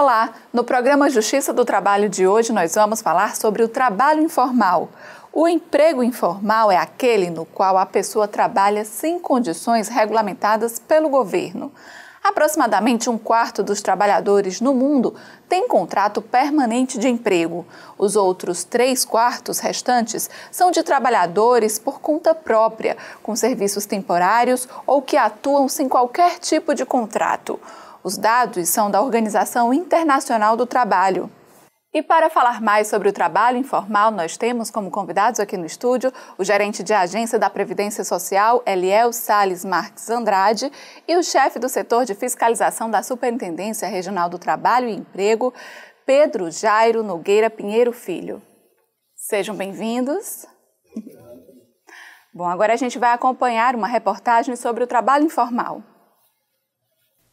Olá! No programa Justiça do Trabalho de hoje, nós vamos falar sobre o trabalho informal. O emprego informal é aquele no qual a pessoa trabalha sem condições regulamentadas pelo governo. Aproximadamente um quarto dos trabalhadores no mundo tem contrato permanente de emprego. Os outros três quartos restantes são de trabalhadores por conta própria, com serviços temporários ou que atuam sem qualquer tipo de contrato. Os dados são da Organização Internacional do Trabalho. E para falar mais sobre o trabalho informal, nós temos como convidados aqui no estúdio o gerente de agência da Previdência Social, Eliel Sales Marques Andrade, e o chefe do setor de fiscalização da Superintendência Regional do Trabalho e Emprego, Pedro Jairo Nogueira Pinheiro Filho. Sejam bem-vindos. Bom, agora a gente vai acompanhar uma reportagem sobre o trabalho informal.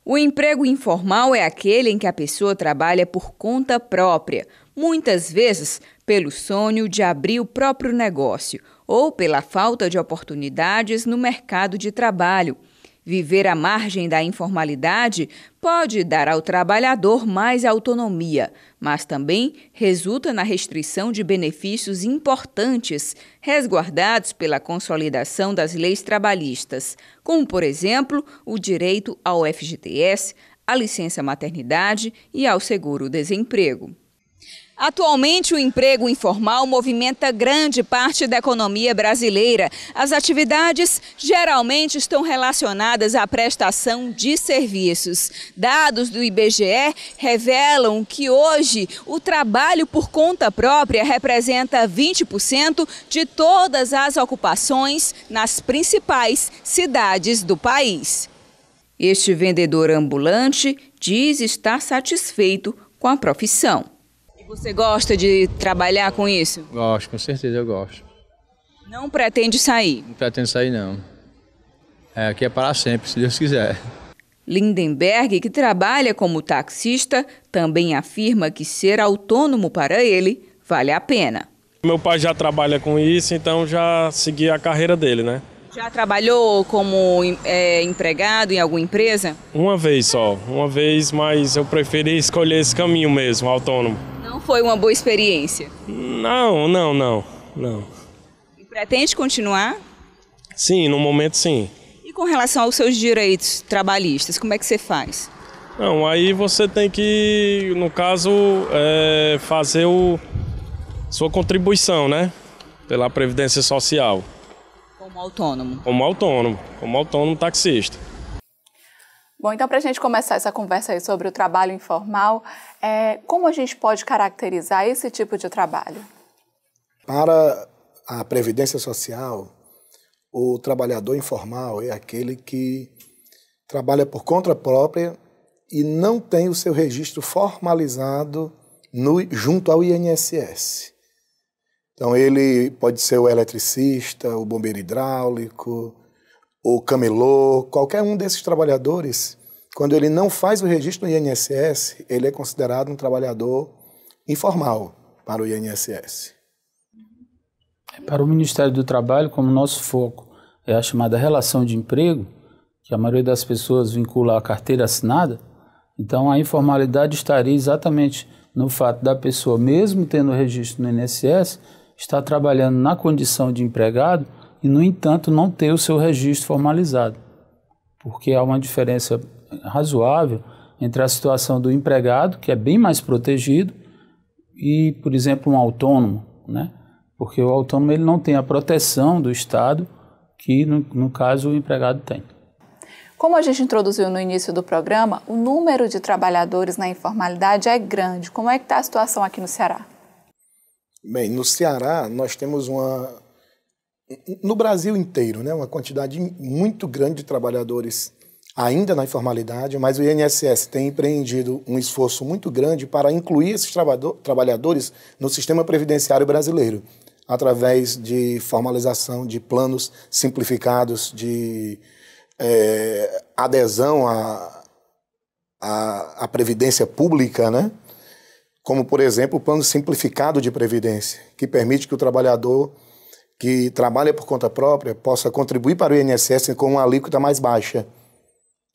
O emprego informal é aquele em que a pessoa trabalha por conta própria, muitas vezes pelo sonho de abrir o próprio negócio ou pela falta de oportunidades no mercado de trabalho. Viver à margem da informalidade pode dar ao trabalhador mais autonomia, mas também resulta na restrição de benefícios importantes resguardados pela consolidação das leis trabalhistas, como, por exemplo, o direito ao FGTS, à licença maternidade e ao seguro-desemprego. Atualmente, o emprego informal movimenta grande parte da economia brasileira. As atividades geralmente estão relacionadas à prestação de serviços. Dados do IBGE revelam que hoje o trabalho por conta própria representa 20% de todas as ocupações nas principais cidades do país. Este vendedor ambulante diz estar satisfeito com a profissão você gosta de trabalhar com isso? Gosto, com certeza eu gosto. Não pretende sair? Não pretendo sair, não. É, aqui é para sempre, se Deus quiser. Lindenberg, que trabalha como taxista, também afirma que ser autônomo para ele vale a pena. Meu pai já trabalha com isso, então já segui a carreira dele, né? Já trabalhou como é, empregado em alguma empresa? Uma vez só, uma vez, mas eu preferi escolher esse caminho mesmo, autônomo foi uma boa experiência? Não, não, não, não. E pretende continuar? Sim, no momento sim. E com relação aos seus direitos trabalhistas, como é que você faz? Não, aí você tem que, no caso, é, fazer o, sua contribuição, né? Pela Previdência Social. Como autônomo. Como autônomo, como autônomo taxista. Bom, então para a gente começar essa conversa aí sobre o trabalho informal, é, como a gente pode caracterizar esse tipo de trabalho? Para a Previdência Social, o trabalhador informal é aquele que trabalha por conta própria e não tem o seu registro formalizado no, junto ao INSS. Então, ele pode ser o eletricista, o bombeiro hidráulico, o camelô, qualquer um desses trabalhadores, quando ele não faz o registro no INSS, ele é considerado um trabalhador informal para o INSS. É, para o Ministério do Trabalho, como nosso foco é a chamada relação de emprego, que a maioria das pessoas vincula à carteira assinada, então a informalidade estaria exatamente no fato da pessoa, mesmo tendo registro no INSS, estar trabalhando na condição de empregado, e, no entanto, não ter o seu registro formalizado, porque há uma diferença razoável entre a situação do empregado, que é bem mais protegido, e, por exemplo, um autônomo, né? porque o autônomo ele não tem a proteção do Estado que, no, no caso, o empregado tem. Como a gente introduziu no início do programa, o número de trabalhadores na informalidade é grande. Como é que está a situação aqui no Ceará? Bem, no Ceará nós temos uma no Brasil inteiro, né, uma quantidade muito grande de trabalhadores ainda na informalidade, mas o INSS tem empreendido um esforço muito grande para incluir esses trabalhadores no sistema previdenciário brasileiro, através de formalização de planos simplificados, de é, adesão à, à, à previdência pública, né? como, por exemplo, o plano simplificado de previdência, que permite que o trabalhador que trabalha por conta própria possa contribuir para o INSS com uma alíquota mais baixa.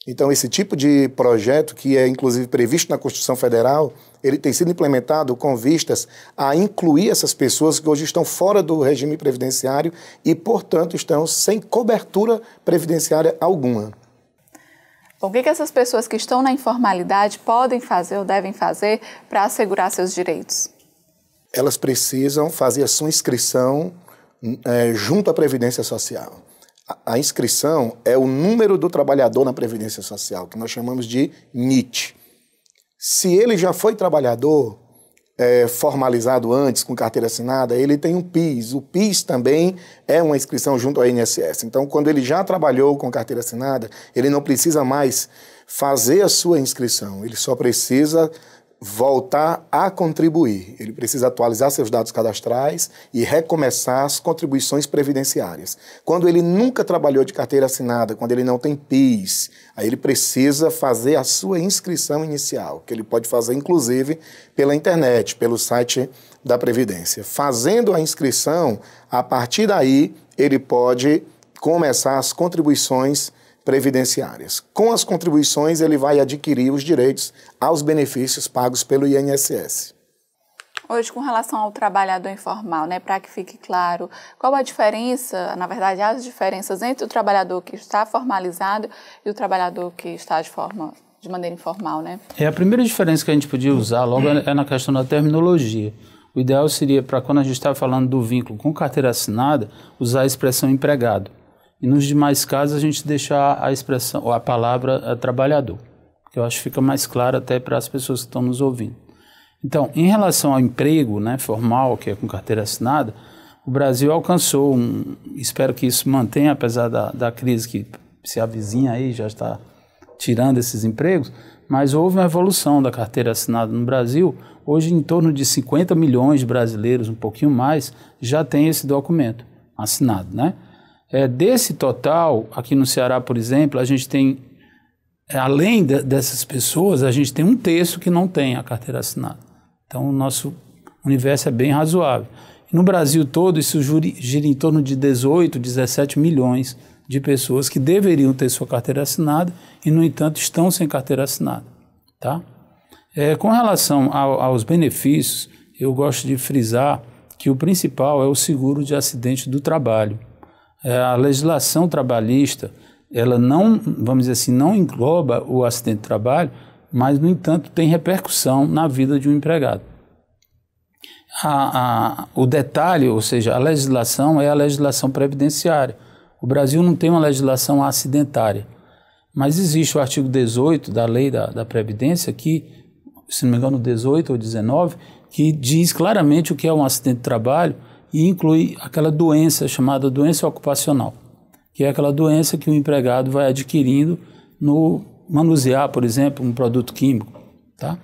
Então, esse tipo de projeto, que é inclusive previsto na Constituição Federal, ele tem sido implementado com vistas a incluir essas pessoas que hoje estão fora do regime previdenciário e, portanto, estão sem cobertura previdenciária alguma. Bom, o que, que essas pessoas que estão na informalidade podem fazer ou devem fazer para assegurar seus direitos? Elas precisam fazer a sua inscrição é, junto à Previdência Social. A, a inscrição é o número do trabalhador na Previdência Social, que nós chamamos de NIT. Se ele já foi trabalhador é, formalizado antes, com carteira assinada, ele tem um PIS. O PIS também é uma inscrição junto ao INSS. Então, quando ele já trabalhou com carteira assinada, ele não precisa mais fazer a sua inscrição, ele só precisa voltar a contribuir. Ele precisa atualizar seus dados cadastrais e recomeçar as contribuições previdenciárias. Quando ele nunca trabalhou de carteira assinada, quando ele não tem PIS, aí ele precisa fazer a sua inscrição inicial, que ele pode fazer inclusive pela internet, pelo site da Previdência. Fazendo a inscrição, a partir daí ele pode começar as contribuições previdenciárias. Com as contribuições, ele vai adquirir os direitos aos benefícios pagos pelo INSS. Hoje, com relação ao trabalhador informal, né, para que fique claro, qual a diferença, na verdade, as diferenças entre o trabalhador que está formalizado e o trabalhador que está de forma de maneira informal, né? É a primeira diferença que a gente podia usar logo é, é na questão da terminologia. O ideal seria para quando a gente está falando do vínculo com carteira assinada, usar a expressão empregado. E nos demais casos a gente deixar a expressão, ou a palavra eh, trabalhador, que eu acho que fica mais claro até para as pessoas que estão nos ouvindo. Então, em relação ao emprego né, formal, que é com carteira assinada, o Brasil alcançou, um, espero que isso mantenha, apesar da, da crise que se avizinha aí, já está tirando esses empregos, mas houve uma evolução da carteira assinada no Brasil. Hoje, em torno de 50 milhões de brasileiros, um pouquinho mais, já tem esse documento assinado, né? É, desse total, aqui no Ceará, por exemplo, a gente tem, é, além de, dessas pessoas, a gente tem um terço que não tem a carteira assinada. Então, o nosso universo é bem razoável. No Brasil todo, isso gira em torno de 18, 17 milhões de pessoas que deveriam ter sua carteira assinada e, no entanto, estão sem carteira assinada. Tá? É, com relação ao, aos benefícios, eu gosto de frisar que o principal é o seguro de acidente do trabalho é, a legislação trabalhista, ela não, vamos dizer assim, não engloba o acidente de trabalho, mas, no entanto, tem repercussão na vida de um empregado. A, a, o detalhe, ou seja, a legislação é a legislação previdenciária. O Brasil não tem uma legislação acidentária, mas existe o artigo 18 da lei da, da Previdência, que, se não me engano, 18 ou 19, que diz claramente o que é um acidente de trabalho e inclui aquela doença chamada doença ocupacional, que é aquela doença que o empregado vai adquirindo no manusear, por exemplo, um produto químico, tá?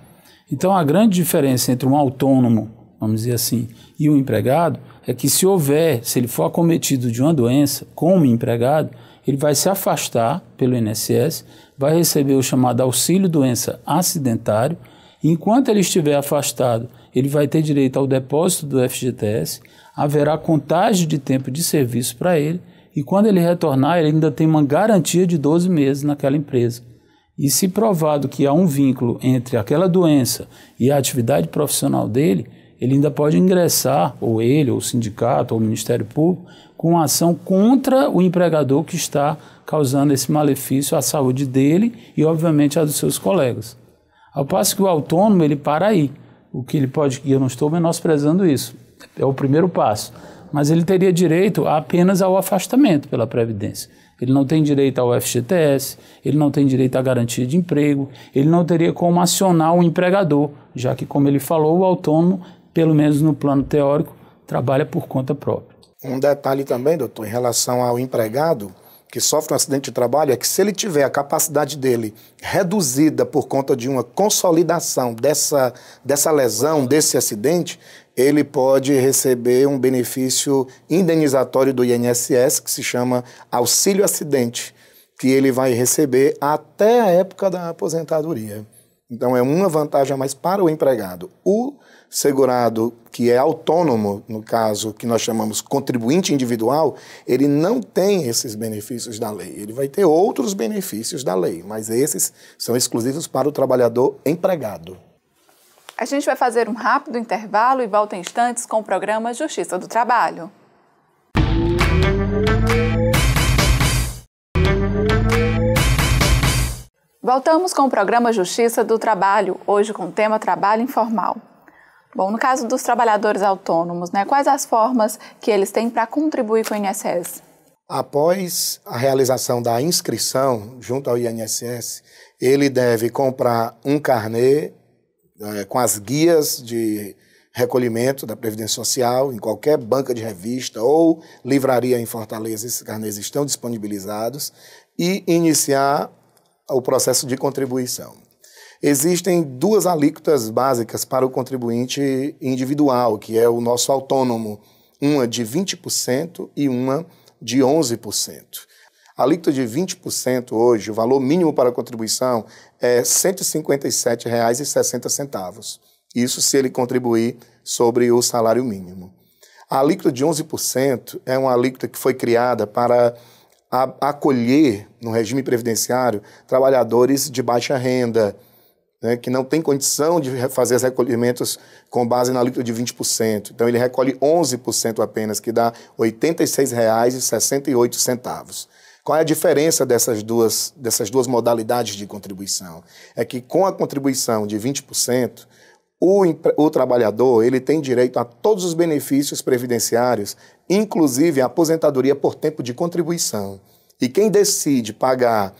Então a grande diferença entre um autônomo, vamos dizer assim, e um empregado é que se houver, se ele for acometido de uma doença como empregado, ele vai se afastar pelo INSS, vai receber o chamado auxílio doença acidentário, enquanto ele estiver afastado, ele vai ter direito ao depósito do FGTS haverá contagem de tempo de serviço para ele e quando ele retornar, ele ainda tem uma garantia de 12 meses naquela empresa. E se provado que há um vínculo entre aquela doença e a atividade profissional dele, ele ainda pode ingressar, ou ele, ou o sindicato, ou o Ministério Público, com uma ação contra o empregador que está causando esse malefício à saúde dele e, obviamente, à dos seus colegas. Ao passo que o autônomo, ele para aí. O que ele pode, e eu não estou menosprezando isso, é o primeiro passo. Mas ele teria direito apenas ao afastamento pela Previdência. Ele não tem direito ao FGTS, ele não tem direito à garantia de emprego, ele não teria como acionar o empregador, já que, como ele falou, o autônomo, pelo menos no plano teórico, trabalha por conta própria. Um detalhe também, doutor, em relação ao empregado que sofre um acidente de trabalho é que se ele tiver a capacidade dele reduzida por conta de uma consolidação dessa, dessa lesão, desse acidente, ele pode receber um benefício indenizatório do INSS, que se chama auxílio acidente, que ele vai receber até a época da aposentadoria. Então, é uma vantagem a mais para o empregado. O segurado que é autônomo, no caso que nós chamamos contribuinte individual, ele não tem esses benefícios da lei. Ele vai ter outros benefícios da lei, mas esses são exclusivos para o trabalhador empregado. A gente vai fazer um rápido intervalo e volta em instantes com o programa Justiça do Trabalho. Voltamos com o programa Justiça do Trabalho, hoje com o tema Trabalho Informal. Bom, no caso dos trabalhadores autônomos, né, quais as formas que eles têm para contribuir com o INSS? Após a realização da inscrição junto ao INSS, ele deve comprar um carnê é, com as guias de recolhimento da Previdência Social em qualquer banca de revista ou livraria em Fortaleza, esses carnês estão disponibilizados, e iniciar o processo de contribuição. Existem duas alíquotas básicas para o contribuinte individual, que é o nosso autônomo, uma de 20% e uma de 11%. A alíquota de 20% hoje, o valor mínimo para a contribuição é R$ 157,60. Isso se ele contribuir sobre o salário mínimo. A alíquota de 11% é uma alíquota que foi criada para acolher no regime previdenciário trabalhadores de baixa renda, né, que não tem condição de fazer os recolhimentos com base na alíquota de 20%. Então, ele recolhe 11% apenas, que dá R$ 86,68. Qual é a diferença dessas duas, dessas duas modalidades de contribuição? É que com a contribuição de 20%, o, o trabalhador ele tem direito a todos os benefícios previdenciários, inclusive a aposentadoria por tempo de contribuição. E quem decide pagar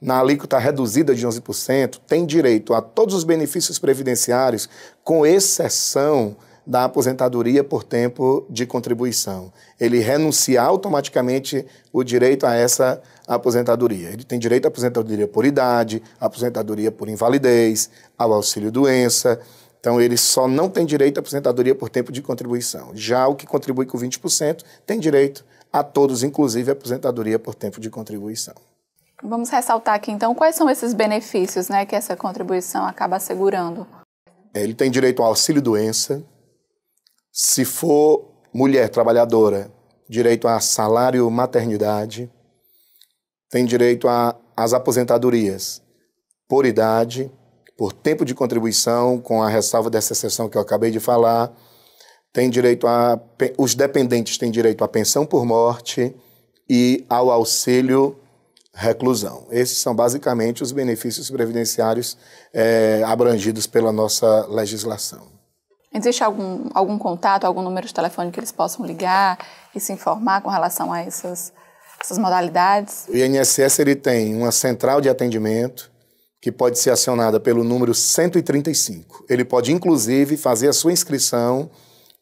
na alíquota reduzida de 11%, tem direito a todos os benefícios previdenciários, com exceção da aposentadoria por tempo de contribuição. Ele renuncia automaticamente o direito a essa aposentadoria. Ele tem direito à aposentadoria por idade, aposentadoria por invalidez, ao auxílio-doença. Então, ele só não tem direito à aposentadoria por tempo de contribuição. Já o que contribui com 20% tem direito a todos, inclusive a aposentadoria por tempo de contribuição. Vamos ressaltar aqui, então, quais são esses benefícios né, que essa contribuição acaba assegurando? É, ele tem direito ao auxílio-doença, se for mulher trabalhadora, direito a salário maternidade, tem direito às aposentadorias por idade, por tempo de contribuição, com a ressalva dessa exceção que eu acabei de falar, tem direito a os dependentes têm direito à pensão por morte e ao auxílio reclusão. Esses são basicamente os benefícios previdenciários é, abrangidos pela nossa legislação. Existe algum, algum contato, algum número de telefone que eles possam ligar e se informar com relação a essas, essas modalidades? O INSS ele tem uma central de atendimento que pode ser acionada pelo número 135. Ele pode, inclusive, fazer a sua inscrição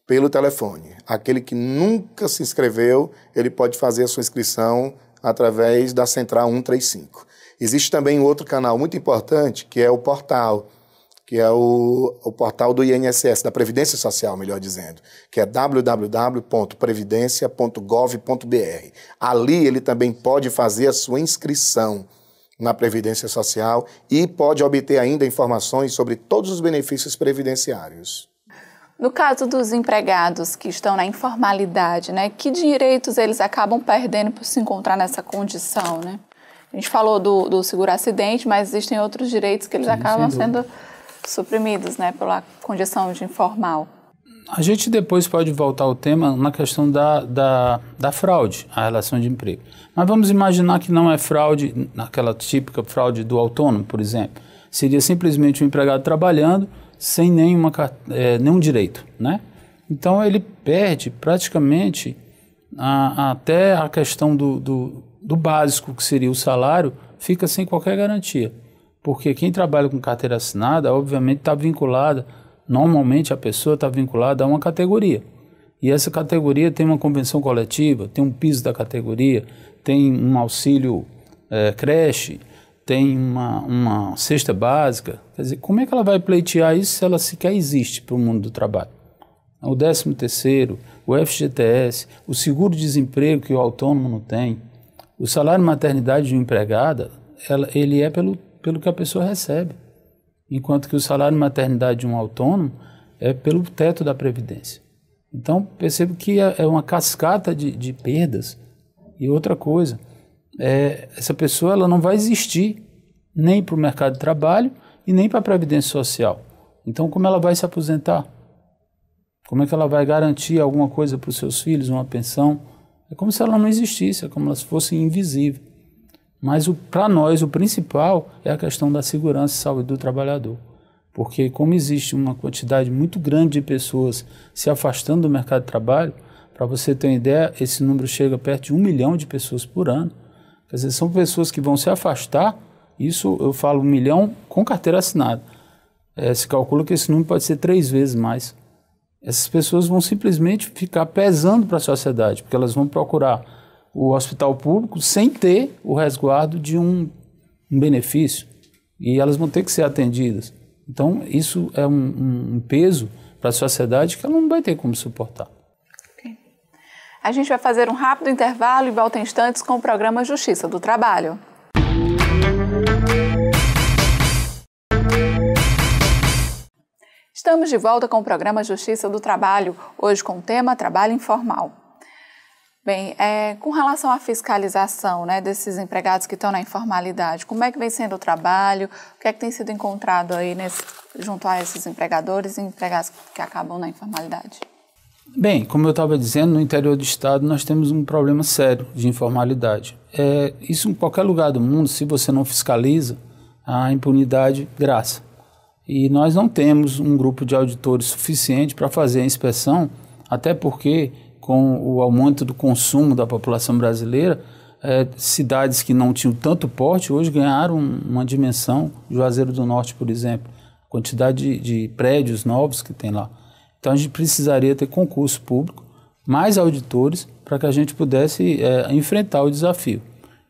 pelo telefone. Aquele que nunca se inscreveu, ele pode fazer a sua inscrição através da central 135. Existe também outro canal muito importante, que é o portal que é o, o portal do INSS, da Previdência Social, melhor dizendo, que é www.previdencia.gov.br. Ali ele também pode fazer a sua inscrição na Previdência Social e pode obter ainda informações sobre todos os benefícios previdenciários. No caso dos empregados que estão na informalidade, né, que direitos eles acabam perdendo por se encontrar nessa condição, né? A gente falou do, do seguro acidente, mas existem outros direitos que eles Sim, acabam sendo suprimidos né, pela condição de informal. A gente depois pode voltar ao tema na questão da, da, da fraude, a relação de emprego. Mas vamos imaginar que não é fraude, aquela típica fraude do autônomo, por exemplo. Seria simplesmente um empregado trabalhando sem nenhuma, é, nenhum direito, né? Então ele perde praticamente a, até a questão do, do, do básico, que seria o salário, fica sem qualquer garantia. Porque quem trabalha com carteira assinada, obviamente, está vinculada, normalmente a pessoa está vinculada a uma categoria. E essa categoria tem uma convenção coletiva, tem um piso da categoria, tem um auxílio é, creche, tem uma, uma cesta básica. Quer dizer, como é que ela vai pleitear isso se ela sequer existe para o mundo do trabalho? O 13 terceiro, o FGTS, o seguro-desemprego que o autônomo não tem, o salário maternidade de uma empregada, ela, ele é pelo pelo que a pessoa recebe. Enquanto que o salário de maternidade de um autônomo é pelo teto da Previdência. Então, percebo que é, é uma cascata de, de perdas. E outra coisa, é, essa pessoa ela não vai existir nem para o mercado de trabalho e nem para a Previdência Social. Então, como ela vai se aposentar? Como é que ela vai garantir alguma coisa para os seus filhos, uma pensão? É como se ela não existisse, é como se fosse invisível. Mas para nós o principal é a questão da segurança e saúde do trabalhador. Porque, como existe uma quantidade muito grande de pessoas se afastando do mercado de trabalho, para você ter uma ideia, esse número chega perto de um milhão de pessoas por ano. Quer dizer, são pessoas que vão se afastar, isso eu falo um milhão com carteira assinada. É, se calcula que esse número pode ser três vezes mais. Essas pessoas vão simplesmente ficar pesando para a sociedade, porque elas vão procurar o hospital público sem ter o resguardo de um, um benefício. E elas vão ter que ser atendidas. Então, isso é um, um peso para a sociedade que ela não vai ter como suportar. Okay. A gente vai fazer um rápido intervalo e volta em instantes com o programa Justiça do Trabalho. Estamos de volta com o programa Justiça do Trabalho, hoje com o tema Trabalho Informal. Bem, é, com relação à fiscalização né, desses empregados que estão na informalidade, como é que vem sendo o trabalho? O que é que tem sido encontrado aí nesse, junto a esses empregadores e empregados que acabam na informalidade? Bem, como eu estava dizendo, no interior do estado nós temos um problema sério de informalidade. É, isso em qualquer lugar do mundo, se você não fiscaliza, a impunidade graça. E nós não temos um grupo de auditores suficiente para fazer a inspeção, até porque com o aumento do consumo da população brasileira, é, cidades que não tinham tanto porte hoje ganharam uma dimensão. Juazeiro do Norte, por exemplo, a quantidade de, de prédios novos que tem lá. Então a gente precisaria ter concurso público, mais auditores, para que a gente pudesse é, enfrentar o desafio.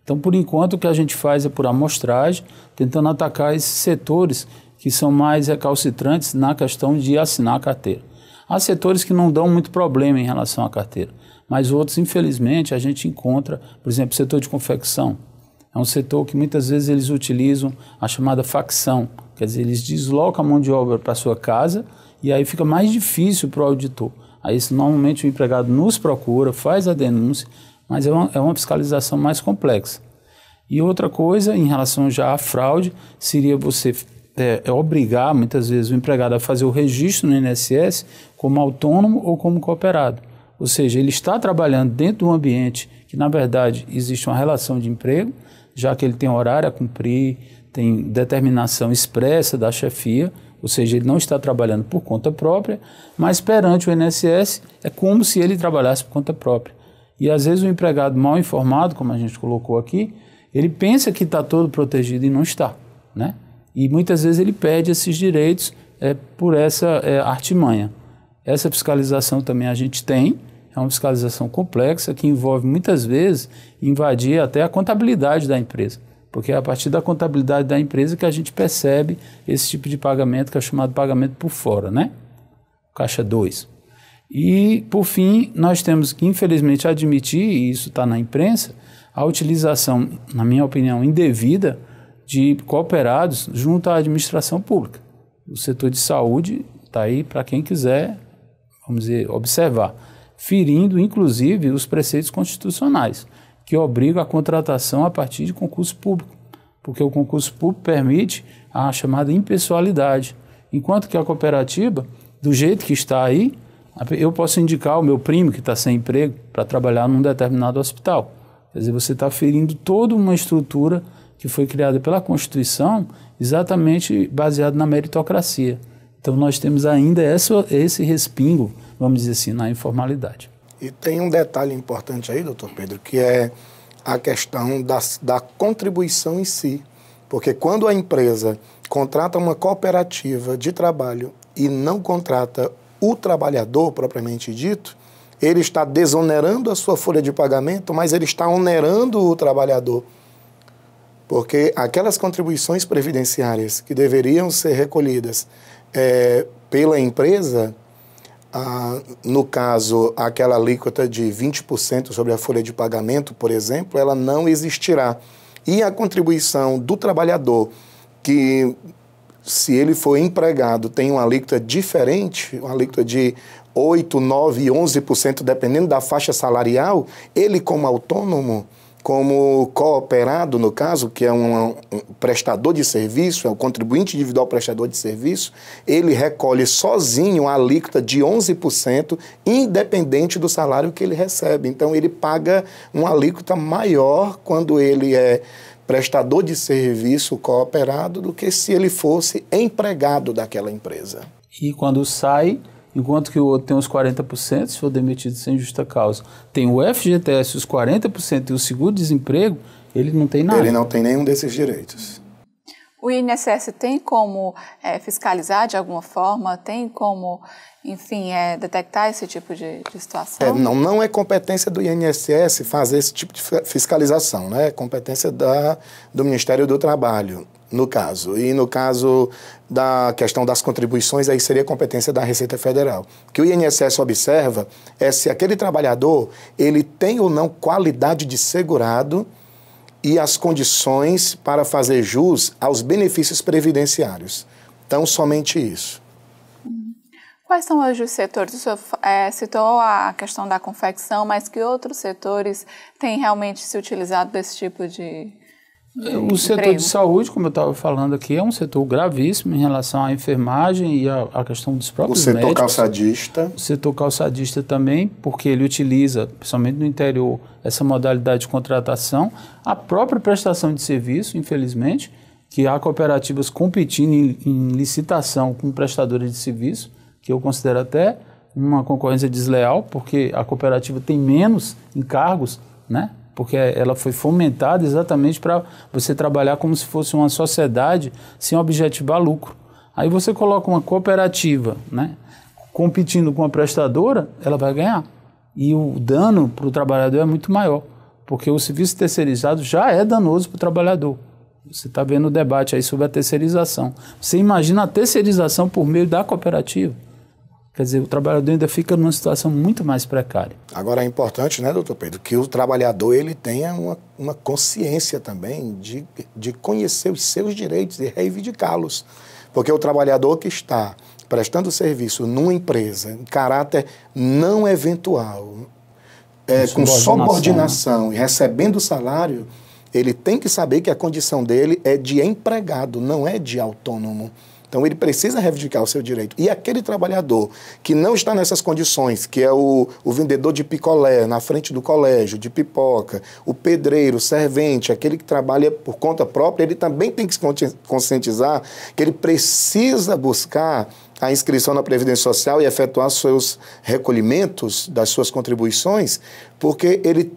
Então, por enquanto, o que a gente faz é por amostragem, tentando atacar esses setores que são mais recalcitrantes na questão de assinar a carteira. Há setores que não dão muito problema em relação à carteira, mas outros, infelizmente, a gente encontra, por exemplo, o setor de confecção. É um setor que muitas vezes eles utilizam a chamada facção, quer dizer, eles deslocam a mão de obra para sua casa e aí fica mais difícil para o auditor. Aí, normalmente, o empregado nos procura, faz a denúncia, mas é uma, é uma fiscalização mais complexa. E outra coisa, em relação já à fraude, seria você é, é obrigar muitas vezes o empregado a fazer o registro no INSS como autônomo ou como cooperado. Ou seja, ele está trabalhando dentro de um ambiente que, na verdade, existe uma relação de emprego, já que ele tem horário a cumprir, tem determinação expressa da chefia, ou seja, ele não está trabalhando por conta própria, mas perante o INSS é como se ele trabalhasse por conta própria. E às vezes o empregado mal informado, como a gente colocou aqui, ele pensa que está todo protegido e não está, né? E muitas vezes ele pede esses direitos é, por essa é, artimanha. Essa fiscalização também a gente tem, é uma fiscalização complexa que envolve muitas vezes invadir até a contabilidade da empresa, porque é a partir da contabilidade da empresa que a gente percebe esse tipo de pagamento que é chamado pagamento por fora, né? Caixa 2. E, por fim, nós temos que, infelizmente, admitir, e isso está na imprensa, a utilização, na minha opinião, indevida de cooperados junto à administração pública. O setor de saúde está aí para quem quiser, vamos dizer, observar, ferindo inclusive os preceitos constitucionais, que obrigam a contratação a partir de concurso público, porque o concurso público permite a chamada impessoalidade, enquanto que a cooperativa, do jeito que está aí, eu posso indicar o meu primo que está sem emprego para trabalhar num determinado hospital. Quer dizer, você está ferindo toda uma estrutura que foi criada pela Constituição exatamente baseado na meritocracia. Então nós temos ainda esse respingo, vamos dizer assim, na informalidade. E tem um detalhe importante aí, doutor Pedro, que é a questão da, da contribuição em si. Porque quando a empresa contrata uma cooperativa de trabalho e não contrata o trabalhador propriamente dito, ele está desonerando a sua folha de pagamento, mas ele está onerando o trabalhador porque aquelas contribuições previdenciárias que deveriam ser recolhidas é, pela empresa, ah, no caso, aquela alíquota de 20% sobre a folha de pagamento, por exemplo, ela não existirá. E a contribuição do trabalhador, que se ele for empregado, tem uma alíquota diferente, uma alíquota de 8, 9, 11%, dependendo da faixa salarial, ele como autônomo, como cooperado, no caso, que é um, um, prestador de serviço, é um contribuinte individual prestador de serviço, ele recolhe sozinho a alíquota de 11%, independente do salário que ele recebe. Então, ele paga uma alíquota maior quando ele é prestador de serviço cooperado do que se ele fosse empregado daquela empresa. E quando sai, enquanto que o outro tem os 40% se for demitido sem justa causa. Tem o FGTS, os 40% e o seguro-desemprego, ele não tem nada. Ele não tem nenhum desses direitos. O INSS tem como é, fiscalizar de alguma forma? Tem como, enfim, é, detectar esse tipo de, de situação? É, não, não é competência do INSS fazer esse tipo de fiscalização, né? É competência da, do Ministério do Trabalho no caso. E no caso da questão das contribuições, aí seria competência da Receita Federal. O que o INSS observa é se aquele trabalhador ele tem ou não qualidade de segurado e as condições para fazer jus aos benefícios previdenciários. Então, somente isso. Quais são hoje os setores? O senhor é, citou a questão da confecção, mas que outros setores têm realmente se utilizado desse tipo de o setor de saúde, como eu estava falando aqui, é um setor gravíssimo em relação à enfermagem e à, questão dos próprios médicos. O setor médicos. calçadista. O setor calçadista também, porque ele utiliza, principalmente no interior, essa modalidade de contratação. A própria prestação de serviço, infelizmente, que há cooperativas competindo em, em licitação com prestadores de serviço, que eu considero até uma concorrência desleal, porque a cooperativa tem menos encargos, né? porque ela foi fomentada exatamente para você trabalhar como se fosse uma sociedade sem objetivar lucro. Aí você coloca uma cooperativa, né, competindo com a prestadora, ela vai ganhar. E o dano para o trabalhador é muito maior, porque o serviço terceirizado já é danoso para o trabalhador. Você está vendo o debate aí sobre a terceirização. Você imagina a terceirização por meio da cooperativa. Quer dizer, o trabalhador ainda fica numa situação muito mais precária. Agora é importante, né, doutor Pedro, que o trabalhador ele tenha uma, uma consciência também de, de conhecer os seus direitos e reivindicá-los. Porque o trabalhador que está prestando serviço numa empresa em caráter não eventual, é, com subordinação e recebendo salário, ele tem que saber que a condição dele é de empregado, não é de autônomo. Então ele precisa reivindicar o seu direito. E aquele trabalhador que não está nessas condições, que é o, o vendedor de picolé na frente do colégio, de pipoca, o pedreiro, o servente, aquele que trabalha por conta própria, ele também tem que se conscientizar que ele precisa buscar a inscrição na Previdência Social e efetuar seus recolhimentos das suas contribuições, porque ele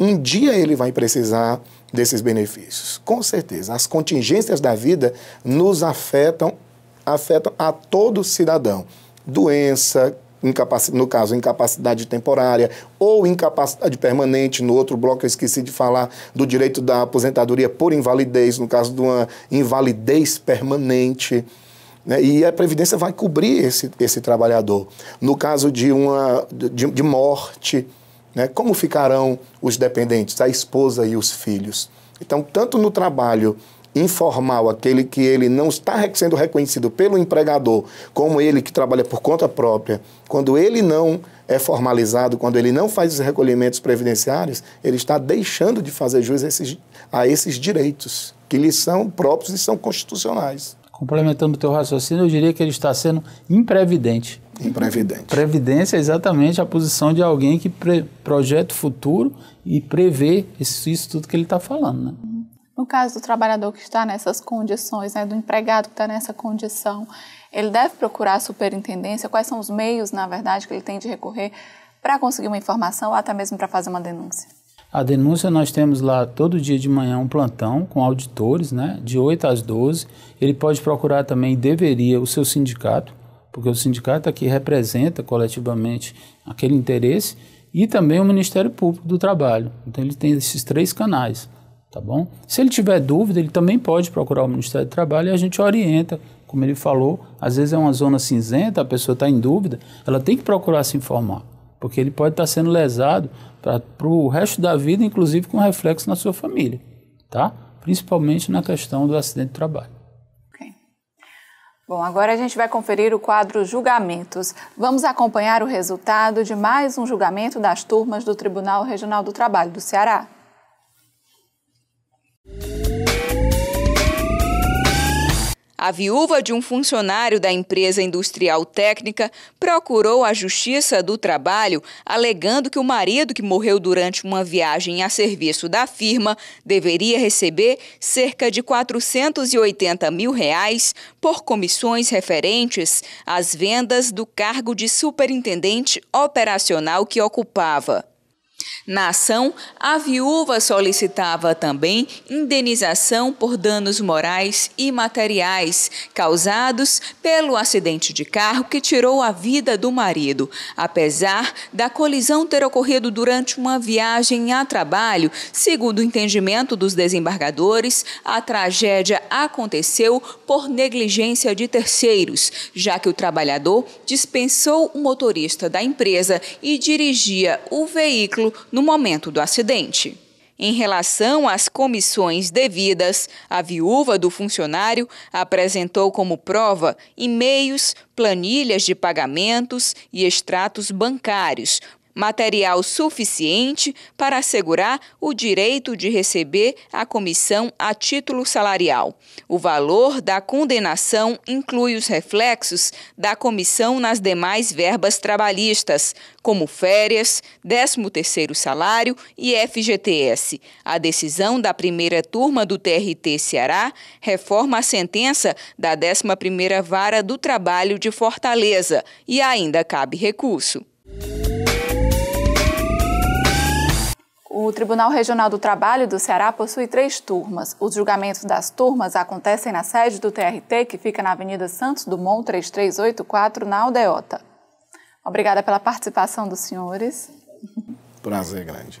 um dia ele vai precisar desses benefícios. Com certeza, as contingências da vida nos afetam afetam a todo cidadão. Doença, no caso, incapacidade temporária ou incapacidade permanente. No outro bloco, eu esqueci de falar do direito da aposentadoria por invalidez, no caso de uma invalidez permanente. Né? E a Previdência vai cobrir esse, esse trabalhador. No caso de, uma, de, de morte, né? como ficarão os dependentes, a esposa e os filhos? Então, tanto no trabalho informal, aquele que ele não está sendo reconhecido pelo empregador, como ele que trabalha por conta própria, quando ele não é formalizado, quando ele não faz os recolhimentos previdenciários, ele está deixando de fazer jus a esses, a esses direitos que lhe são próprios e são constitucionais. Complementando o teu raciocínio, eu diria que ele está sendo imprevidente. Imprevidente. Previdência é exatamente a posição de alguém que projeta o futuro e prevê isso, isso tudo que ele está falando, né? No caso do trabalhador que está nessas condições, né, do empregado que está nessa condição, ele deve procurar a superintendência? Quais são os meios, na verdade, que ele tem de recorrer para conseguir uma informação ou até mesmo para fazer uma denúncia? A denúncia nós temos lá todo dia de manhã um plantão com auditores, né, de 8 às 12. Ele pode procurar também, deveria, o seu sindicato, porque o sindicato aqui representa coletivamente aquele interesse, e também o Ministério Público do Trabalho. Então ele tem esses três canais tá bom? Se ele tiver dúvida, ele também pode procurar o Ministério do Trabalho e a gente orienta, como ele falou, às vezes é uma zona cinzenta, a pessoa está em dúvida, ela tem que procurar se informar, porque ele pode estar tá sendo lesado para o resto da vida, inclusive com reflexo na sua família, tá? Principalmente na questão do acidente de trabalho. Bom, agora a gente vai conferir o quadro Julgamentos. Vamos acompanhar o resultado de mais um julgamento das turmas do Tribunal Regional do Trabalho do Ceará. a viúva de um funcionário da empresa industrial técnica procurou a Justiça do Trabalho alegando que o marido que morreu durante uma viagem a serviço da firma deveria receber cerca de 480 mil reais por comissões referentes às vendas do cargo de superintendente operacional que ocupava. Na ação, a viúva solicitava também indenização por danos morais e materiais causados pelo acidente de carro que tirou a vida do marido, apesar da colisão ter ocorrido durante uma viagem a trabalho. Segundo o entendimento dos desembargadores, a tragédia aconteceu por negligência de terceiros, já que o trabalhador dispensou o motorista da empresa e dirigia o veículo no momento do acidente. Em relação às comissões devidas, a viúva do funcionário apresentou como prova e-mails, planilhas de pagamentos e extratos bancários, material suficiente para assegurar o direito de receber a comissão a título salarial. O valor da condenação inclui os reflexos da comissão nas demais verbas trabalhistas, como férias, 13º salário e FGTS. A decisão da primeira turma do TRT Ceará reforma a sentença da 11ª Vara do Trabalho de Fortaleza e ainda cabe recurso. O Tribunal Regional do Trabalho do Ceará possui três turmas. Os julgamentos das turmas acontecem na sede do TRT, que fica na Avenida Santos Dumont 3384, na Aldeota. Obrigada pela participação dos senhores. Prazer grande.